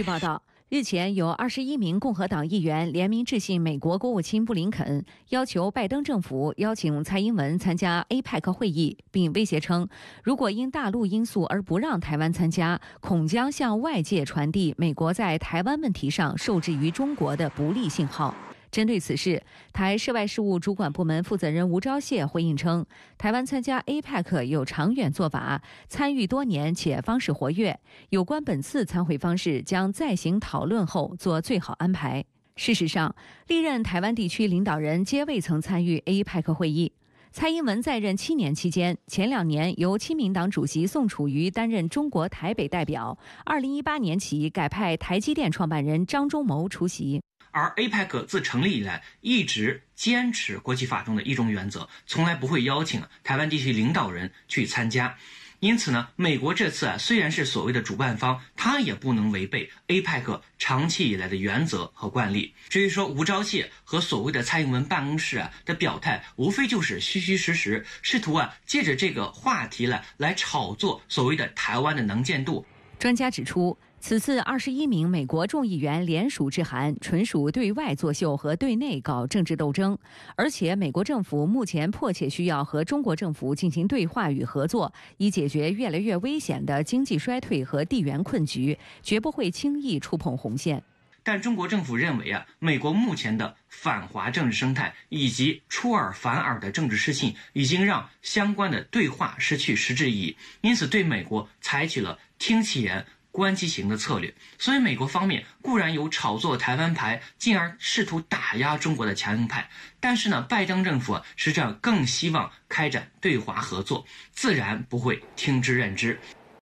据报道，日前有二十一名共和党议员联名致信美国国务卿布林肯，要求拜登政府邀请蔡英文参加 APEC 会议，并威胁称，如果因大陆因素而不让台湾参加，恐将向外界传递美国在台湾问题上受制于中国的不利信号。针对此事，台涉外事务主管部门负责人吴钊燮回应称，台湾参加 APEC 有长远做法，参与多年且方式活跃，有关本次参会方式将再行讨论后做最好安排。事实上，历任台湾地区领导人皆未曾参与 APEC 会议。蔡英文在任七年期间，前两年由亲民党主席宋楚瑜担任中国台北代表，二零一八年起改派台积电创办人张忠谋出席。而 APEC 自成立以来，一直坚持国际法中的一种原则，从来不会邀请台湾地区领导人去参加。因此呢，美国这次啊，虽然是所谓的主办方，它也不能违背 APEC 长期以来的原则和惯例。至于说吴钊燮和所谓的蔡英文办公室啊的表态，无非就是虚虚实实，试图啊借着这个话题来来炒作所谓的台湾的能见度。专家指出，此次二十一名美国众议员联署致函，纯属对外作秀和对内搞政治斗争。而且，美国政府目前迫切需要和中国政府进行对话与合作，以解决越来越危险的经济衰退和地缘困局，绝不会轻易触碰红线。但中国政府认为啊，美国目前的反华政治生态以及出尔反尔的政治失信，已经让相关的对话失去实质意义，因此对美国采取了听其言、观其行的策略。所以，美国方面固然有炒作台湾牌，进而试图打压中国的强硬派，但是呢，拜登政府实际上更希望开展对华合作，自然不会听之任之。